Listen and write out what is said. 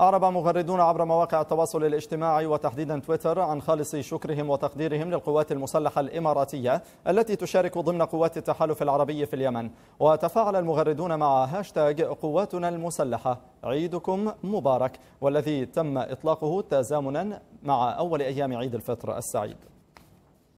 أعرب مغردون عبر مواقع التواصل الاجتماعي وتحديدا تويتر عن خالص شكرهم وتقديرهم للقوات المسلحة الإماراتية التي تشارك ضمن قوات التحالف العربي في اليمن وتفاعل المغردون مع هاشتاغ قواتنا المسلحة عيدكم مبارك والذي تم إطلاقه تزامنا مع أول أيام عيد الفطر السعيد